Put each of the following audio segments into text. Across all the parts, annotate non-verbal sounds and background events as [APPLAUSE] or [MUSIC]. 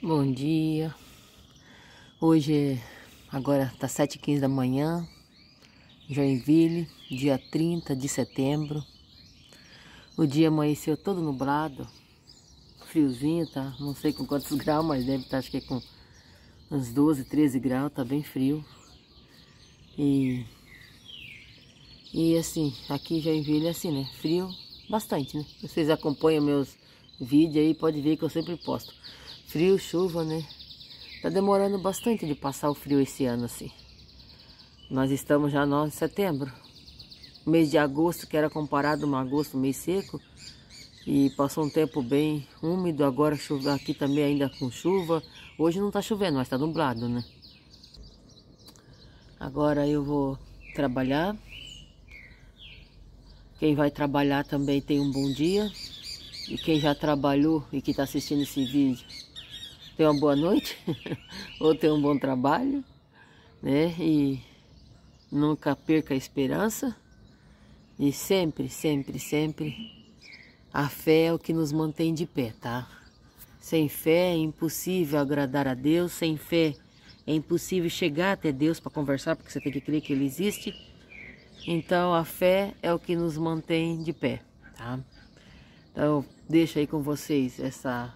Bom dia. Hoje, agora tá 7h15 da manhã, Joinville, dia 30 de setembro. O dia amanheceu todo nublado, friozinho, tá? Não sei com quantos [LAUGHS] graus, mas deve estar, tá, acho que é com uns 12, 13 graus, tá bem frio. E, e assim, aqui Joinville é assim, né? Frio bastante, né? Vocês acompanham meus vídeos aí, pode ver que eu sempre posto. Frio, chuva, né? Tá demorando bastante de passar o frio esse ano, assim. Nós estamos já no setembro. Mês de agosto, que era comparado a um agosto mês seco, e passou um tempo bem úmido, agora chuva aqui também ainda com chuva. Hoje não tá chovendo, mas tá nublado, né? Agora eu vou trabalhar. Quem vai trabalhar também tem um bom dia. E quem já trabalhou e que está assistindo esse vídeo, Tenha uma boa noite, [LAUGHS] ou tenha um bom trabalho, né? E nunca perca a esperança. E sempre, sempre, sempre, a fé é o que nos mantém de pé, tá? Sem fé é impossível agradar a Deus, sem fé é impossível chegar até Deus para conversar, porque você tem que crer que Ele existe. Então a fé é o que nos mantém de pé, tá? Então eu deixo aí com vocês essa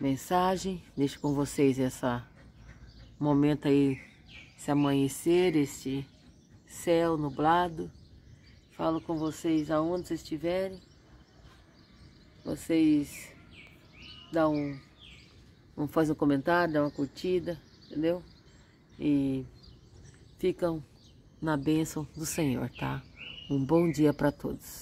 mensagem. Deixo com vocês esse momento aí, esse amanhecer, este céu nublado. Falo com vocês aonde vocês estiverem. Vocês dão um, um faz um comentário, dão uma curtida, entendeu? E ficam na bênção do Senhor, tá? Um bom dia para todos.